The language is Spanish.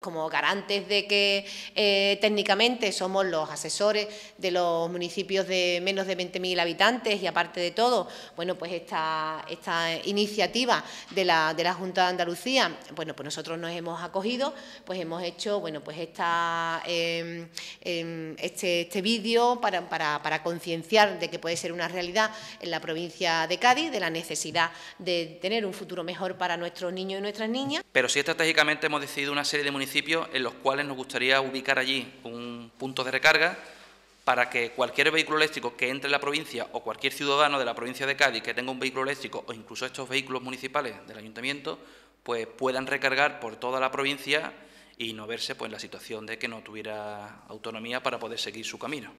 como garantes de que eh, técnicamente somos los asesores de los municipios de menos de 20.000 habitantes y aparte de todo, bueno, pues esta, esta iniciativa de la, de la Junta de Andalucía, bueno, pues nosotros nos hemos acogido, pues hemos hecho, bueno, pues esta, em, em, este, este vídeo para, para concienciar de que puede ser una realidad en la provincia de Cádiz, de la necesidad de tener un futuro mejor para nuestros niños y nuestras niñas. Pero sí estratégicamente hemos decidido una serie de municipios en los cuales nos gustaría ubicar allí un punto de recarga para que cualquier vehículo eléctrico que entre en la provincia o cualquier ciudadano de la provincia de Cádiz que tenga un vehículo eléctrico o incluso estos vehículos municipales del ayuntamiento pues puedan recargar por toda la provincia y no verse pues, en la situación de que no tuviera autonomía para poder seguir su camino.